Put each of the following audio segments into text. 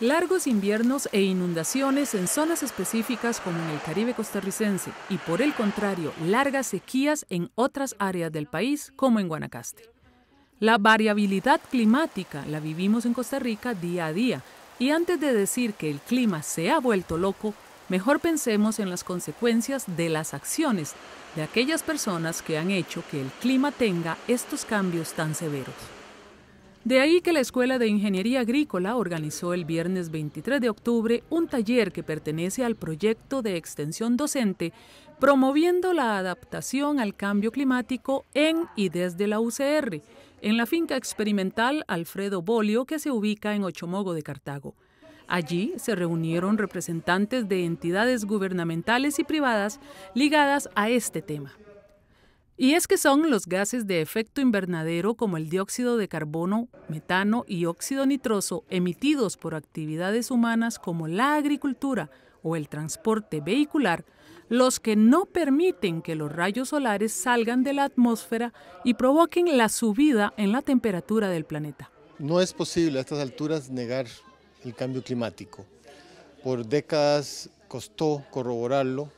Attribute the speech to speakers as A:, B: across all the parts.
A: Largos inviernos e inundaciones en zonas específicas como en el Caribe costarricense y por el contrario, largas sequías en otras áreas del país como en Guanacaste. La variabilidad climática la vivimos en Costa Rica día a día y antes de decir que el clima se ha vuelto loco, mejor pensemos en las consecuencias de las acciones de aquellas personas que han hecho que el clima tenga estos cambios tan severos. De ahí que la Escuela de Ingeniería Agrícola organizó el viernes 23 de octubre un taller que pertenece al proyecto de extensión docente promoviendo la adaptación al cambio climático en y desde la UCR, en la finca experimental Alfredo Bolio que se ubica en Ochomogo de Cartago. Allí se reunieron representantes de entidades gubernamentales y privadas ligadas a este tema. Y es que son los gases de efecto invernadero como el dióxido de carbono, metano y óxido nitroso emitidos por actividades humanas como la agricultura o el transporte vehicular los que no permiten que los rayos solares salgan de la atmósfera y provoquen la subida en la temperatura del planeta.
B: No es posible a estas alturas negar el cambio climático. Por décadas costó corroborarlo,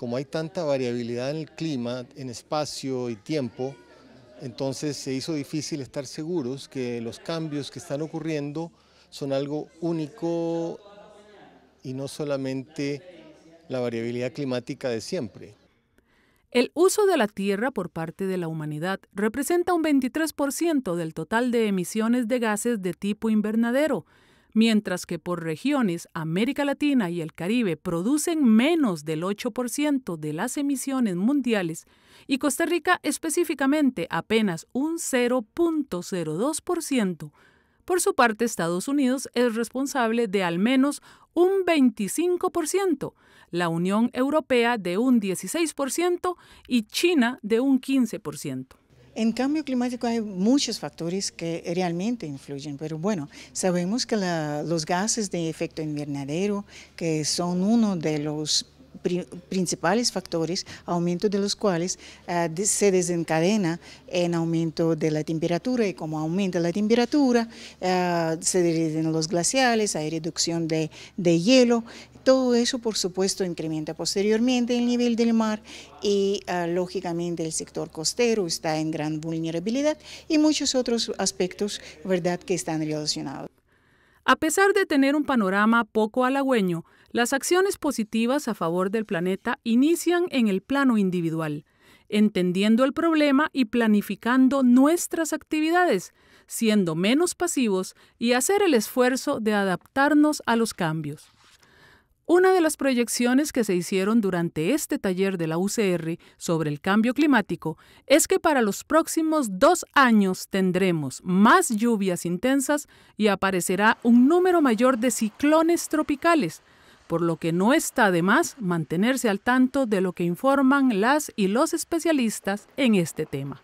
B: como hay tanta variabilidad en el clima, en espacio y tiempo, entonces se hizo difícil estar seguros que los cambios que están ocurriendo son algo único y no solamente la variabilidad climática de siempre.
A: El uso de la Tierra por parte de la humanidad representa un 23% del total de emisiones de gases de tipo invernadero mientras que por regiones América Latina y el Caribe producen menos del 8% de las emisiones mundiales y Costa Rica específicamente apenas un 0.02%. Por su parte, Estados Unidos es responsable de al menos un 25%, la Unión Europea de un 16% y China de un 15%.
C: En cambio climático hay muchos factores que realmente influyen, pero bueno, sabemos que los gases de efecto invernadero, que son uno de los principales factores, aumento de los cuales eh, se desencadena en aumento de la temperatura y como aumenta la temperatura eh, se derriten los glaciales, hay reducción de hielo todo eso, por supuesto, incrementa posteriormente el nivel del mar y, ah, lógicamente, el sector costero está en gran vulnerabilidad y muchos otros aspectos, ¿verdad?, que están relacionados. A
A: pesar de tener un panorama poco halagüeño, las acciones positivas a favor del planeta inician en el plano individual, entendiendo el problema y planificando nuestras actividades, siendo menos pasivos y hacer el esfuerzo de adaptarnos a los cambios. Una de las proyecciones que se hicieron durante este taller de la UCR sobre el cambio climático es que para los próximos dos años tendremos más lluvias intensas y aparecerá un número mayor de ciclones tropicales, por lo que no está de más mantenerse al tanto de lo que informan las y los especialistas en este tema.